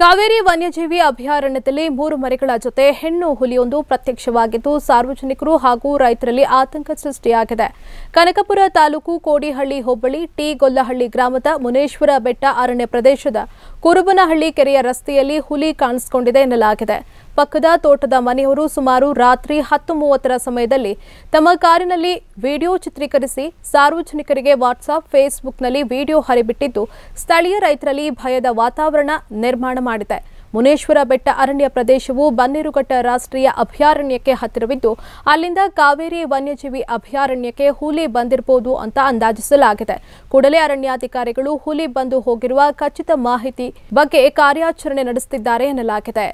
ಕಾವೇರಿ ವನ್ಯಜೀವಿ ಅಭಯಾರಣ್ಯದಲ್ಲಿ ಮೂರು ಮರಿಗಳ ಜೊತೆ ಹೆಣ್ಣು ಹುಲಿಯೊಂದು ಪ್ರತ್ಯಕ್ಷವಾಗಿದ್ದು ಸಾರ್ವಜನಿಕರು ಹಾಗೂ ರೈತರಲ್ಲಿ ಆತಂಕ ಸೃಷ್ಟಿಯಾಗಿದೆ ಕನಕಪುರ ತಾಲೂಕು ಕೋಡಿಹಳ್ಳಿ ಹೋಬಳಿ ಟಿ ಗೊಲ್ಲಹಳ್ಳಿ ಗ್ರಾಮದ ಮುನೇಶ್ವರ ಬೆಟ್ಟ ಅರಣ್ಯ ಪ್ರದೇಶದ ಕುರುಬನಹಳ್ಳಿ ಕೆರೆಯ ರಸ್ತೆಯಲ್ಲಿ ಹುಲಿ ಕಾಣಿಸಿಕೊಂಡಿದೆ ಎನ್ನಲಾಗಿದೆ ಪಕ್ಕದ ತೋಟದ ಮನೆಯವರು ಸುಮಾರು ರಾತ್ರಿ ಹತ್ತು ಮೂವತ್ತರ ಸಮಯದಲ್ಲಿ ತಮ್ಮ ಕಾರಿನಲ್ಲಿ ವಿಡಿಯೋ ಚಿತ್ರೀಕರಿಸಿ ಸಾರ್ವಜನಿಕರಿಗೆ ವಾಟ್ಸಾಪ್ ಫೇಸ್ಬುಕ್ನಲ್ಲಿ ವಿಡಿಯೋ ಹರಿಬಿಟ್ಟಿದ್ದು ಸ್ಥಳೀಯ ರೈತರಲ್ಲಿ ಭಯದ ವಾತಾವರಣ ನಿರ್ಮಾಣ ಮಾಡಿದೆ ಮುನೇಶ್ವರ ಬೆಟ್ಟ ಅರಣ್ಯ ಪ್ರದೇಶವು ಬನ್ನೇರುಘಟ್ಟ ರಾಷ್ಟ್ರೀಯ ಅಭಯಾರಣ್ಯಕ್ಕೆ ಹತ್ತಿರವಿದ್ದು ಅಲ್ಲಿಂದ ಕಾವೇರಿ ವನ್ಯಜೀವಿ ಅಭಯಾರಣ್ಯಕ್ಕೆ ಹುಲಿ ಬಂದಿರಬಹುದು ಅಂತ ಅಂದಾಜಿಸಲಾಗಿದೆ ಕೂಡಲೇ ಅರಣ್ಯಾಧಿಕಾರಿಗಳು ಹುಲಿ ಬಂದು ಹೋಗಿರುವ ಖಚಿತ ಮಾಹಿತಿ ಬಗ್ಗೆ ಕಾರ್ಯಾಚರಣೆ ನಡೆಸುತ್ತಿದ್ದಾರೆ ಎನ್ನಲಾಗಿದೆ